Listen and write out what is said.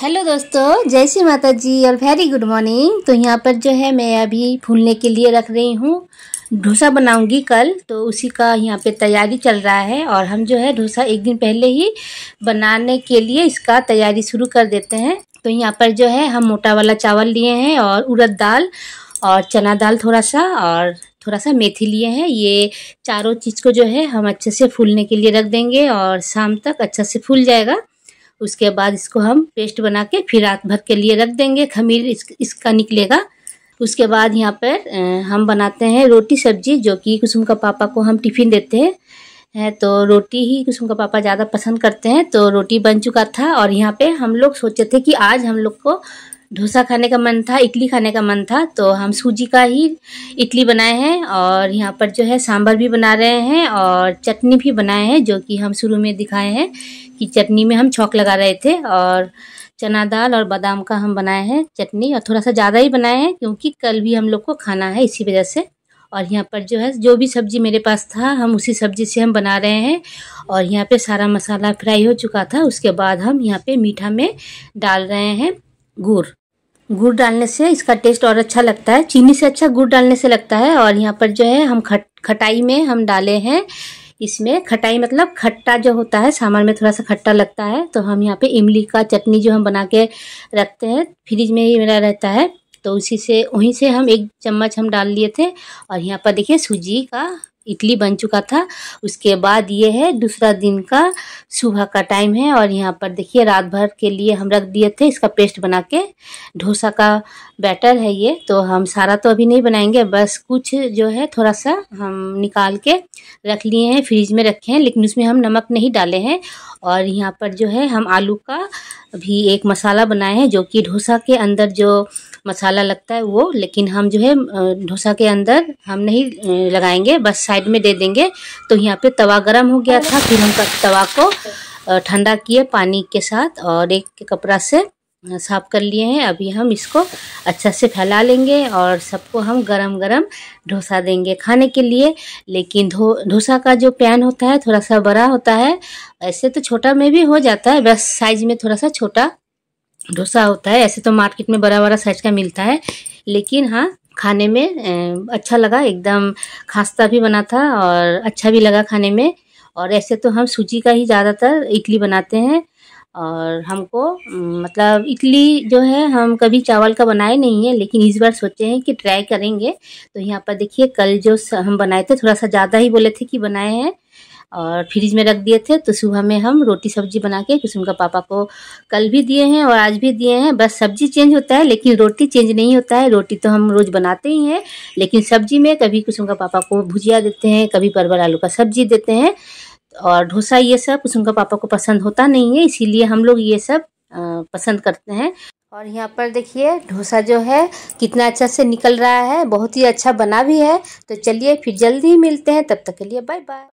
hello दोस्तों जय श्री माता जी और वेरी गुड मॉर्निंग तो यहाँ पर जो है मैं अभी फूलने के लिए रख रही हूँ डोसा बनाऊंगी कल तो उसी का यहाँ पे तैयारी चल रहा है और हम जो है डोसा एक दिन पहले ही बनाने के लिए इसका तैयारी शुरू कर देते हैं तो यहाँ पर जो है हम मोटा वाला चावल लिए हैं और उड़द दाल और चना दाल थोड़ा सा और थोड़ा सा मेथी लिए हैं ये चारों चीज़ को जो है हम अच्छे से फूलने के लिए रख देंगे और शाम तक अच्छा से फूल जाएगा उसके बाद इसको हम पेस्ट बना के फिर रात भर के लिए रख देंगे खमीर इस, इसका निकलेगा उसके बाद यहाँ पर हम बनाते हैं रोटी सब्जी जो कि कुसुम का पापा को हम टिफ़िन देते हैं है तो रोटी ही कुसुम का पापा ज़्यादा पसंद करते हैं तो रोटी बन चुका था और यहाँ पे हम लोग सोचे थे कि आज हम लोग को डोसा खाने का मन था इडली खाने का मन था तो हम सूजी का ही इडली बनाए हैं और यहाँ पर जो है सांभर भी बना रहे हैं और चटनी भी बनाए हैं जो कि हम शुरू में दिखाए हैं कि चटनी में हम छौक लगा रहे थे और चना दाल और बादाम का हम बनाए हैं चटनी और थोड़ा सा ज़्यादा ही बनाए हैं क्योंकि कल भी हम लोग को खाना है इसी वजह से और यहाँ पर जो है जो भी सब्जी मेरे पास था हम उसी सब्जी से हम बना रहे हैं और यहाँ पे सारा मसाला फ्राई हो चुका था उसके बाद हम यहाँ पे मीठा में डाल रहे हैं गुड़ गुड़ डालने से इसका टेस्ट और अच्छा लगता है चीनी से अच्छा गुड़ डालने से लगता है और यहाँ पर जो है हम खट खटाई में हम डाले हैं इसमें खटाई मतलब खट्टा जो होता है सामान में थोड़ा सा खट्टा लगता है तो हम यहाँ पे इमली का चटनी जो हम बना के रखते हैं फ्रिज में ही मेरा रहता है तो उसी से वहीं से हम एक चम्मच हम डाल लिए थे और यहाँ पर देखिए सूजी का इडली बन चुका था उसके बाद ये है दूसरा दिन का सुबह का टाइम है और यहाँ पर देखिए रात भर के लिए हम रख दिए थे इसका पेस्ट बना के डोसा का बैटर है ये तो हम सारा तो अभी नहीं बनाएंगे बस कुछ जो है थोड़ा सा हम निकाल के रख लिए हैं फ्रिज में रखे हैं लेकिन उसमें हम नमक नहीं डाले हैं और यहाँ पर जो है हम आलू का भी एक मसाला बनाए हैं जो कि डोसा के अंदर जो मसाला लगता है वो लेकिन हम जो है डोसा के अंदर हम नहीं लगाएंगे बस साइड में दे देंगे तो यहाँ पे तवा गर्म हो गया था फिर हम तवा को ठंडा किए पानी के साथ और एक कपड़ा से साफ़ कर लिए हैं अभी हम इसको अच्छा से फैला लेंगे और सबको हम गरम गरम डोसा देंगे खाने के लिए लेकिन धो डोसा का जो पैन होता है थोड़ा सा बड़ा होता है ऐसे तो छोटा में भी हो जाता है बस साइज में थोड़ा सा छोटा डोसा होता है ऐसे तो मार्केट में बड़ा बड़ा साइज का मिलता है लेकिन हाँ खाने में अच्छा लगा एकदम खास्ता भी बना था और अच्छा भी लगा खाने में और ऐसे तो हम सूजी का ही ज़्यादातर इडली बनाते हैं और हमको मतलब इडली जो है हम कभी चावल का बनाए नहीं है लेकिन इस बार सोचे हैं कि ट्राई करेंगे तो यहाँ पर देखिए कल जो हम बनाए थे थोड़ा सा ज़्यादा ही बोले थे कि बनाए हैं और फ्रिज में रख दिए थे तो सुबह में हम रोटी सब्जी बना के कुसुम का पापा को कल भी दिए हैं और आज भी दिए हैं बस सब्जी चेंज होता है लेकिन रोटी चेंज नहीं होता है रोटी तो हम रोज़ बनाते ही हैं लेकिन सब्जी में कभी कुसुम का पापा को भुजिया देते हैं कभी परवल आलू का सब्जी देते हैं और डोसा ये सब उसका पापा को पसंद होता नहीं है इसीलिए हम लोग ये सब पसंद करते हैं और यहाँ पर देखिए डोसा जो है कितना अच्छा से निकल रहा है बहुत ही अच्छा बना भी है तो चलिए फिर जल्दी ही मिलते हैं तब तक के लिए बाय बाय